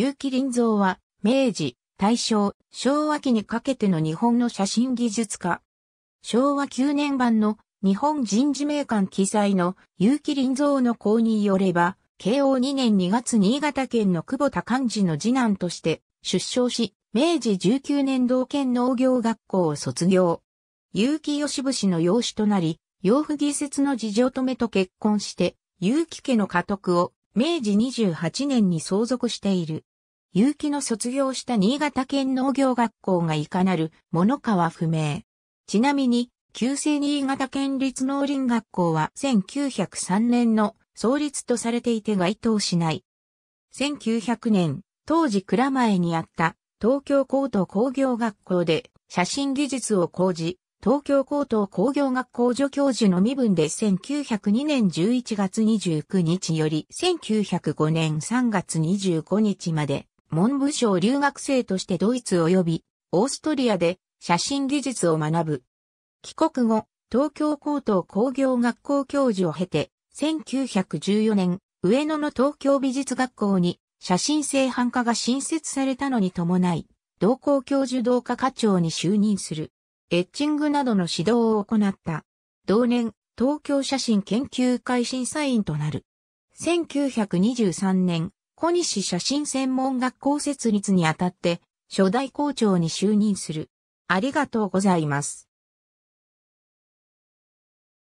結城林蔵は、明治、大正、昭和期にかけての日本の写真技術家。昭和9年版の日本人事名館記載の結城林蔵の公によれば、慶応2年2月新潟県の久保田寛治の次男として出生し、明治19年同県農業学校を卒業。結城義節の養子となり、養父義節の次女めと結婚して、結城家の家督を明治28年に相続している。結城の卒業した新潟県農業学校がいかなるものかは不明。ちなみに、旧制新潟県立農林学校は1903年の創立とされていて該当しない。1900年、当時蔵前にあった東京高等工業学校で写真技術を講じ、東京高等工業学校助教授の身分で1902年11月29日より1905年3月25日まで文部省留学生としてドイツ及びオーストリアで写真技術を学ぶ。帰国後、東京高等工業学校教授を経て、1914年、上野の東京美術学校に写真製版科が新設されたのに伴い、同校教授同科課長に就任する。エッチングなどの指導を行った。同年、東京写真研究会審査員となる。1923年、小西写真専門学校設立にあたって、初代校長に就任する。ありがとうございます。